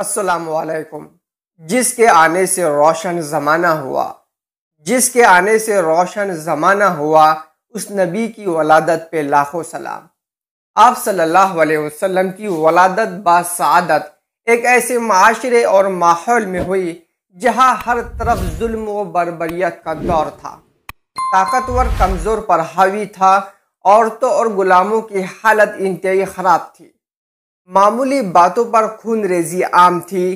असलकुम जिसके आने से रोशन ज़माना हुआ जिसके आने से रोशन ज़माना हुआ उस नबी की वलादत पे लाखों सलाम आप सल्लल्लाहु अलैहि वसल्लम की वलादत बासादत एक ऐसे माशरे और माहौल में हुई जहां हर तरफ जुल्म व बरबरीत का दौर था ताकतवर कमज़ोर पर हावी था औरतों और गुलामों की हालत इंतहाई ख़राब थी मामूली बातों पर खून रेजी आम थी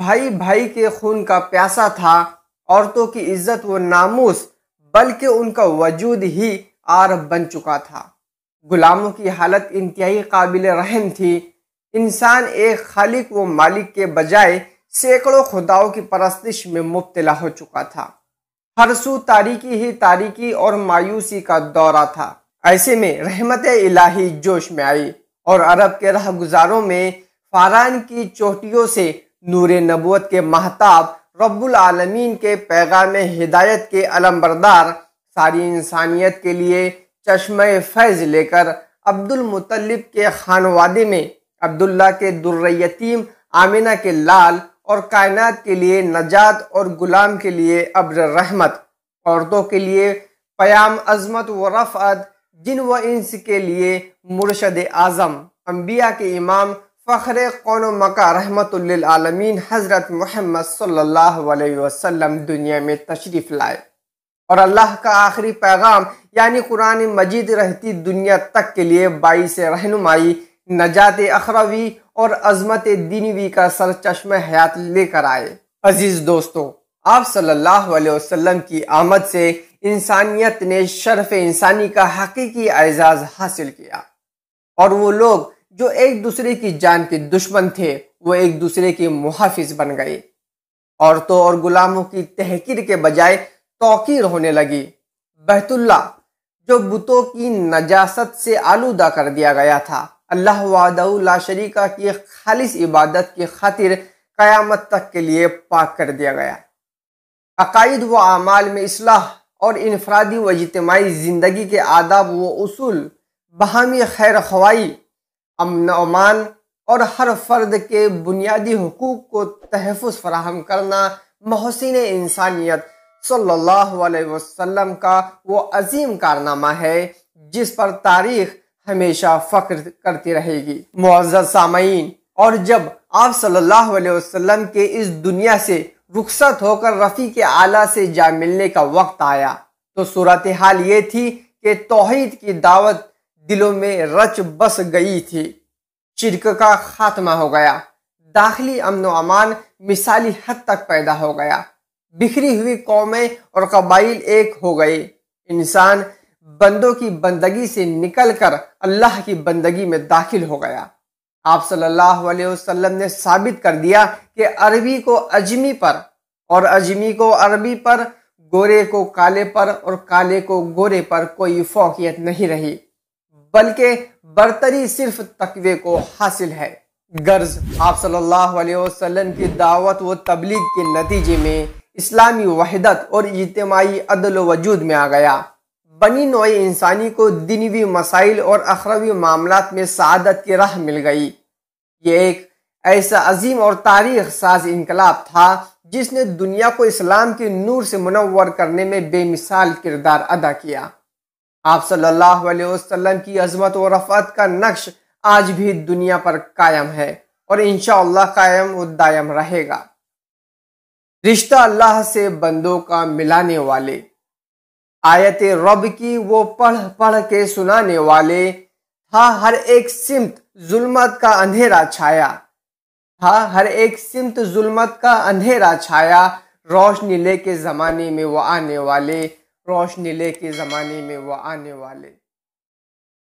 भाई भाई के खून का प्यासा था औरतों की इज्जत व नामूस बल्कि उनका वजूद ही आर बन चुका था गुलामों की हालत इंतहाई काबिल रहम थी इंसान एक खालिक व मालिक के बजाय सैकड़ों खुदाओं की परस्तिश में मुबतला हो चुका था हर सू तारीकी ही तारीकी और मायूसी का दौरा था ऐसे में रहमत इलाही जोश में आई और अरब के रह गुजारों में फारान की चोटियों से नूर नबूत के महताब रब्बुल आलमीन के पैगाम हिदायत के अलमबरदार सारी इंसानियत के लिए चश्म फैज़ लेकर अब्दुल मुतलिब के खानवादे में अब्दुल्ला के दुर्रयतीम आमिना के लाल और कायनात के लिए नजात और गुलाम के लिए अब्र रहमत औरतों के लिए पयाम अजमत व रफ़त जिन व इंस के लिए मुर्शद आज़म अम्बिया के इमाम फ़खर कौन मका रहमतमीन हज़रत महमद सल्ला दुनिया में तशरीफ़ लाए और अल्लाह का आखिरी पैगाम यानी कुरान मजीद रहती दुनिया तक के लिए बाईस रहनुमाई नजात अखरवी और अजमत दीनवी का सर चश्म हयात लेकर आए अजीज़ दोस्तों आप सल्लल्लाहु अलैहि वसल्लम की आमद से इंसानियत ने शर्फ इंसानी का हकीकी एजाज़ हासिल किया और वो लोग जो एक दूसरे की जान के दुश्मन थे वो एक दूसरे के मुहाफिज बन गए औरतों और गुलामों की तहकीर के बजाय तोकीर होने लगी बहतुल्ला जो बुतों की नजासत से आलूदा कर दिया गया था अल्लाह वादउल्ला शरीका की खालिश इबादत की खातिर क़यामत तक के लिए पाक कर दिया गया अकायद व अमाल में इसलाह और इनफरादी व इजतमाही ज़िंदगी के आदाब व असूल बहमी खैर खवाई अमन अमान और हर फर्द के बुनियादी हकूक़ को तहफ़ फराहम करना महसिन इंसानियत सल्लल्लाहु अलैहि वसल्लम का वो अजीम कारनामा है जिस पर तारीख हमेशा फ़ख्र करती रहेगी मुआज़ सामीन और जब आप सल्लल्लाहु अलैहि वसल्लम के इस दुनिया से रुखसत होकर रफ़ी के आला से जा मिलने का वक्त आया तो सूरत हाल ये थी कि तोहहीद की दावत दिलों में रच बस गई थी चिरक का खात्मा हो गया दाखिली अमन अमान मिसाली हद तक पैदा हो गया बिखरी हुई कौमें और कबाइल एक हो गए इंसान बंदों की बंदगी से निकलकर अल्लाह की बंदगी में दाखिल हो गया आप सल्लल्लाहु अलैहि वसल्लम ने साबित कर दिया कि अरबी को अजमी पर और अजमी को अरबी पर गोरे को काले पर और काले को गोरे पर कोई फोकियत नहीं रही बल्कि बरतरी सिर्फ तकवे को हासिल है गर्ज आप सल्लल्लाहु अलैहि वसल्लम की दावत व तबलीग के नतीजे में इस्लामी वहदत और इजमाही अदल वजूद में आ गया बनी नोए इंसानी को दिनवी मसाइल और अखरवी मामला में सदत की राह मिल गई ये एक ऐसा अजीम और तारीख साज इनकलाब था जिसने दुनिया को इस्लाम के नूर से मुनवर करने में बेमिसाल किरदार अदा किया आप सल्लल्लाहु अलैहि वसल्लम की अजमत और रफात का नक्श आज भी दुनिया पर कायम है और इन कायम दायम रहेगा रिश्ता अल्लाह से बंदों का मिलाने वाले आयत रब की वो पढ़ पढ़ के सुनाने वाले था हर एक सिमत जुलमत का अंधेरा छाया था हर एक सिमत जुलमत का अंधेरा छाया रोशनी ले के ज़माने में वो आने वाले रोशनी ले के ज़माने में वो आने वाले